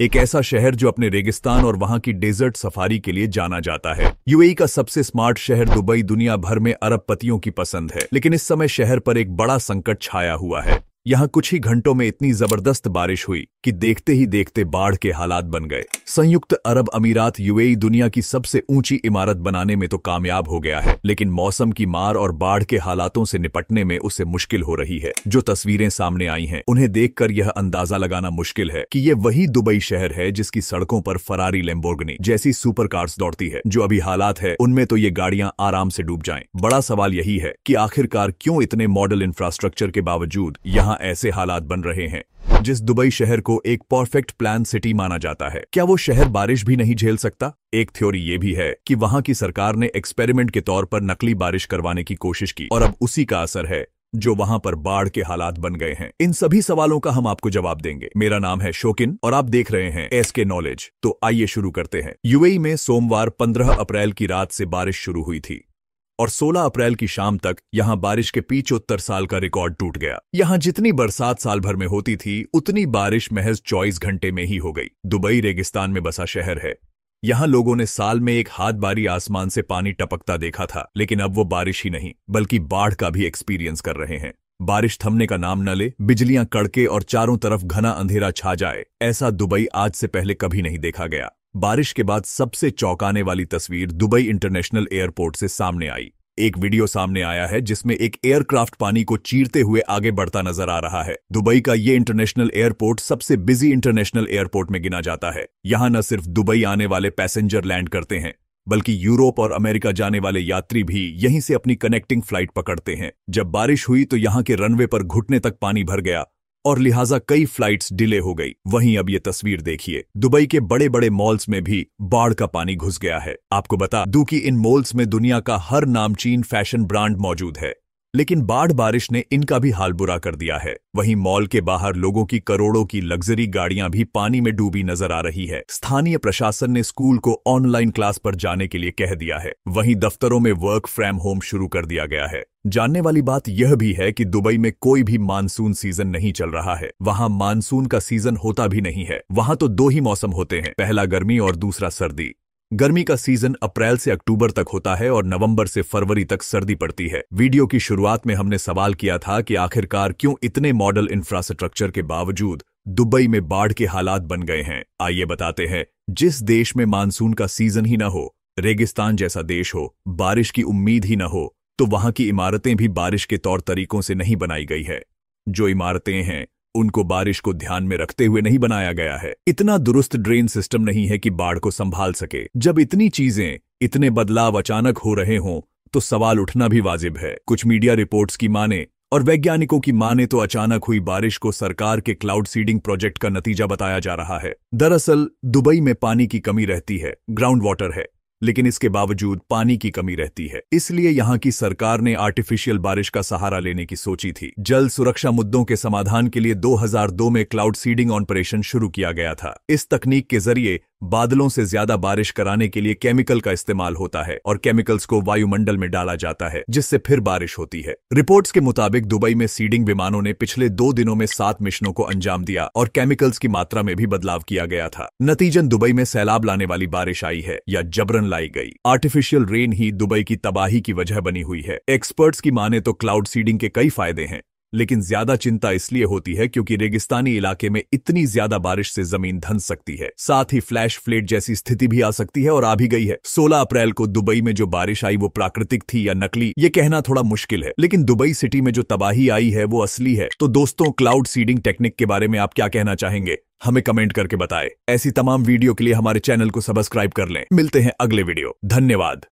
एक ऐसा शहर जो अपने रेगिस्तान और वहां की डेजर्ट सफारी के लिए जाना जाता है यूएई का सबसे स्मार्ट शहर दुबई दुनिया भर में अरब पतियों की पसंद है लेकिन इस समय शहर पर एक बड़ा संकट छाया हुआ है यहाँ कुछ ही घंटों में इतनी जबरदस्त बारिश हुई कि देखते ही देखते बाढ़ के हालात बन गए संयुक्त अरब अमीरात यूएई दुनिया की सबसे ऊंची इमारत बनाने में तो कामयाब हो गया है लेकिन मौसम की मार और बाढ़ के हालातों से निपटने में उसे मुश्किल हो रही है जो तस्वीरें सामने आई हैं उन्हें देखकर यह अंदाजा लगाना मुश्किल है कि ये वही दुबई शहर है जिसकी सड़कों पर फरारी लेम्बोर्गनी जैसी सुपर कार्स दौड़ती है जो अभी हालात है उनमें तो ये गाड़ियां आराम से डूब जाए बड़ा सवाल यही है की आखिरकार क्यों इतने मॉडल इंफ्रास्ट्रक्चर के बावजूद यहाँ ऐसे हालात बन रहे हैं जिस दुबई शहर को एक परफेक्ट प्लान सिटी माना जाता है क्या वो शहर बारिश भी नहीं झेल सकता एक थ्योरी ये भी है कि वहाँ की सरकार ने एक्सपेरिमेंट के तौर पर नकली बारिश करवाने की कोशिश की और अब उसी का असर है जो वहाँ पर बाढ़ के हालात बन गए हैं इन सभी सवालों का हम आपको जवाब देंगे मेरा नाम है शोकिन और आप देख रहे हैं एस के नॉलेज तो आइए शुरू करते हैं यूएई में सोमवार 15 अप्रैल की रात से बारिश शुरू हुई थी और 16 अप्रैल की शाम तक यहाँ बारिश के पीछोत्तर साल का रिकॉर्ड टूट गया यहाँ जितनी बरसात साल भर में होती थी उतनी बारिश महज चौबीस घंटे में ही हो गई दुबई रेगिस्तान में बसा शहर है यहाँ लोगों ने साल में एक हाथ बारी आसमान से पानी टपकता देखा था लेकिन अब वो बारिश ही नहीं बल्कि बाढ़ का भी एक्सपीरियंस कर रहे हैं बारिश थमने का नाम न ले बिजलियां कड़के और चारों तरफ घना अंधेरा छा जाए ऐसा दुबई आज से पहले कभी नहीं देखा गया बारिश के बाद सबसे चौंकाने वाली तस्वीर दुबई इंटरनेशनल एयरपोर्ट से सामने आई एक वीडियो सामने आया है जिसमें एक एयरक्राफ्ट पानी को चीरते हुए आगे बढ़ता नजर आ रहा है दुबई का ये इंटरनेशनल एयरपोर्ट सबसे बिजी इंटरनेशनल एयरपोर्ट में गिना जाता है यहाँ न सिर्फ दुबई आने वाले पैसेंजर लैंड करते हैं बल्कि यूरोप और अमेरिका जाने वाले यात्री भी यहीं से अपनी कनेक्टिंग फ्लाइट पकड़ते हैं जब बारिश हुई तो यहाँ के रनवे पर घुटने तक पानी भर गया और लिहाजा कई फ्लाइट्स डिले हो गई वहीं अब ये तस्वीर देखिए दुबई के बड़े बड़े मॉल्स में भी बाढ़ का पानी घुस गया है आपको बता दू कि इन मॉल्स में दुनिया का हर नामचीन फैशन ब्रांड मौजूद है लेकिन बाढ़ बारिश ने इनका भी हाल बुरा कर दिया है वहीं मॉल के बाहर लोगों की करोड़ों की लग्जरी गाड़ियां भी पानी में डूबी नजर आ रही है स्थानीय प्रशासन ने स्कूल को ऑनलाइन क्लास पर जाने के लिए कह दिया है वहीं दफ्तरों में वर्क फ्रॉम होम शुरू कर दिया गया है जानने वाली बात यह भी है कि दुबई में कोई भी मानसून सीजन नहीं चल रहा है वहाँ मानसून का सीजन होता भी नहीं है वहाँ तो दो ही मौसम होते हैं पहला गर्मी और दूसरा सर्दी गर्मी का सीजन अप्रैल से अक्टूबर तक होता है और नवंबर से फरवरी तक सर्दी पड़ती है वीडियो की शुरुआत में हमने सवाल किया था कि आखिरकार क्यों इतने मॉडल इंफ्रास्ट्रक्चर के बावजूद दुबई में बाढ़ के हालात बन गए हैं आइए बताते हैं जिस देश में मानसून का सीजन ही न हो रेगिस्तान जैसा देश हो बारिश की उम्मीद ही न हो तो वहां की इमारतें भी बारिश के तौर तरीकों से नहीं बनाई गई है जो इमारतें हैं उनको बारिश को ध्यान में रखते हुए नहीं बनाया गया है इतना दुरुस्त ड्रेन सिस्टम नहीं है कि बाढ़ को संभाल सके जब इतनी चीजें इतने बदलाव अचानक हो रहे हों तो सवाल उठना भी वाजिब है कुछ मीडिया रिपोर्ट्स की माने और वैज्ञानिकों की माने तो अचानक हुई बारिश को सरकार के क्लाउड सीडिंग प्रोजेक्ट का नतीजा बताया जा रहा है दरअसल दुबई में पानी की कमी रहती है ग्राउंड वाटर है लेकिन इसके बावजूद पानी की कमी रहती है इसलिए यहाँ की सरकार ने आर्टिफिशियल बारिश का सहारा लेने की सोची थी जल सुरक्षा मुद्दों के समाधान के लिए 2002 में क्लाउड सीडिंग ऑपरेशन शुरू किया गया था इस तकनीक के जरिए बादलों से ज्यादा बारिश कराने के लिए केमिकल का इस्तेमाल होता है और केमिकल्स को वायुमंडल में डाला जाता है जिससे फिर बारिश होती है रिपोर्ट्स के मुताबिक दुबई में सीडिंग विमानों ने पिछले दो दिनों में सात मिशनों को अंजाम दिया और केमिकल्स की मात्रा में भी बदलाव किया गया था नतीजन दुबई में सैलाब लाने वाली बारिश आई है या जबरन लाई गई आर्टिफिशियल रेन ही दुबई की तबाही की वजह बनी हुई है एक्सपर्ट्स की माने तो क्लाउड सीडिंग के कई फायदे हैं लेकिन ज्यादा चिंता इसलिए होती है क्योंकि रेगिस्तानी इलाके में इतनी ज्यादा बारिश से जमीन धन सकती है साथ ही फ्लैश फ्लेट जैसी स्थिति भी आ सकती है और आ भी गई है 16 अप्रैल को दुबई में जो बारिश आई वो प्राकृतिक थी या नकली ये कहना थोड़ा मुश्किल है लेकिन दुबई सिटी में जो तबाही आई है वो असली है तो दोस्तों क्लाउड सीडिंग टेक्निक के बारे में आप क्या कहना चाहेंगे हमें कमेंट करके बताए ऐसी तमाम वीडियो के लिए हमारे चैनल को सब्सक्राइब कर लें मिलते हैं अगले वीडियो धन्यवाद